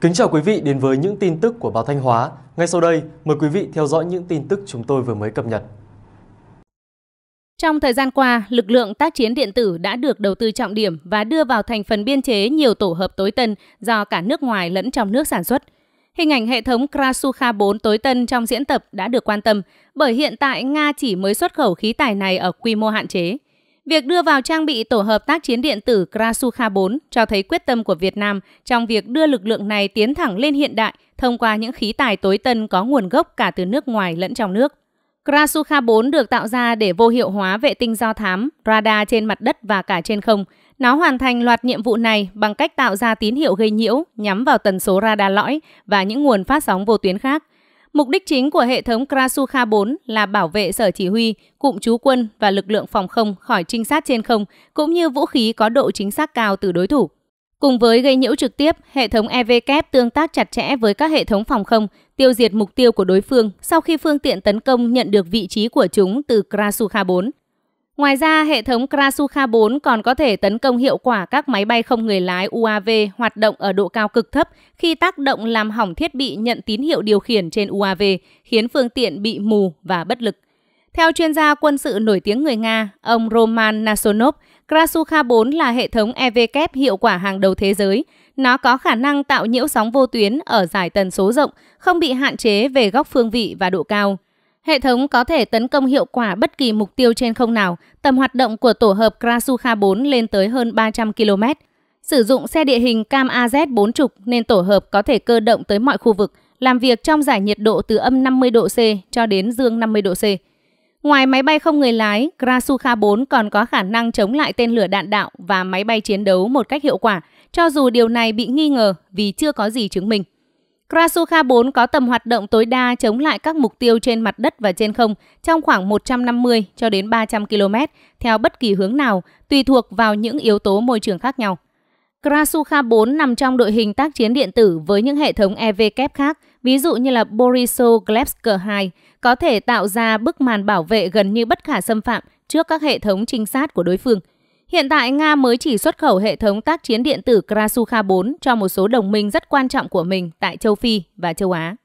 Kính chào quý vị đến với những tin tức của báo Thanh Hóa. Ngay sau đây, mời quý vị theo dõi những tin tức chúng tôi vừa mới cập nhật. Trong thời gian qua, lực lượng tác chiến điện tử đã được đầu tư trọng điểm và đưa vào thành phần biên chế nhiều tổ hợp tối tân do cả nước ngoài lẫn trong nước sản xuất. Hình ảnh hệ thống Krasukha 4 tối tân trong diễn tập đã được quan tâm bởi hiện tại Nga chỉ mới xuất khẩu khí tài này ở quy mô hạn chế – Việc đưa vào trang bị tổ hợp tác chiến điện tử Krasukha 4 cho thấy quyết tâm của Việt Nam trong việc đưa lực lượng này tiến thẳng lên hiện đại thông qua những khí tài tối tân có nguồn gốc cả từ nước ngoài lẫn trong nước. Krasukha 4 được tạo ra để vô hiệu hóa vệ tinh do thám, radar trên mặt đất và cả trên không. Nó hoàn thành loạt nhiệm vụ này bằng cách tạo ra tín hiệu gây nhiễu nhắm vào tần số radar lõi và những nguồn phát sóng vô tuyến khác. Mục đích chính của hệ thống Krasukha 4 là bảo vệ sở chỉ huy, cụm trú quân và lực lượng phòng không khỏi trinh sát trên không, cũng như vũ khí có độ chính xác cao từ đối thủ. Cùng với gây nhiễu trực tiếp, hệ thống EVK tương tác chặt chẽ với các hệ thống phòng không, tiêu diệt mục tiêu của đối phương sau khi phương tiện tấn công nhận được vị trí của chúng từ Krasukha 4. Ngoài ra, hệ thống Krasukha 4 còn có thể tấn công hiệu quả các máy bay không người lái UAV hoạt động ở độ cao cực thấp khi tác động làm hỏng thiết bị nhận tín hiệu điều khiển trên UAV, khiến phương tiện bị mù và bất lực. Theo chuyên gia quân sự nổi tiếng người Nga, ông Roman Nasonov, Krasukha 4 là hệ thống EW hiệu quả hàng đầu thế giới. Nó có khả năng tạo nhiễu sóng vô tuyến ở giải tần số rộng, không bị hạn chế về góc phương vị và độ cao. Hệ thống có thể tấn công hiệu quả bất kỳ mục tiêu trên không nào, tầm hoạt động của tổ hợp Krasukha 4 lên tới hơn 300 km. Sử dụng xe địa hình Cam AZ 4 trục nên tổ hợp có thể cơ động tới mọi khu vực, làm việc trong giải nhiệt độ từ âm 50 độ C cho đến dương 50 độ C. Ngoài máy bay không người lái, Krasukha 4 còn có khả năng chống lại tên lửa đạn đạo và máy bay chiến đấu một cách hiệu quả, cho dù điều này bị nghi ngờ vì chưa có gì chứng minh. Krasukha 4 có tầm hoạt động tối đa chống lại các mục tiêu trên mặt đất và trên không trong khoảng 150 cho đến 300 km theo bất kỳ hướng nào, tùy thuộc vào những yếu tố môi trường khác nhau. Krasukha 4 nằm trong đội hình tác chiến điện tử với những hệ thống EVK khác, ví dụ như là Boriso Glebsk 2, có thể tạo ra bức màn bảo vệ gần như bất khả xâm phạm trước các hệ thống trinh sát của đối phương. Hiện tại, Nga mới chỉ xuất khẩu hệ thống tác chiến điện tử Krasukha 4 cho một số đồng minh rất quan trọng của mình tại châu Phi và châu Á.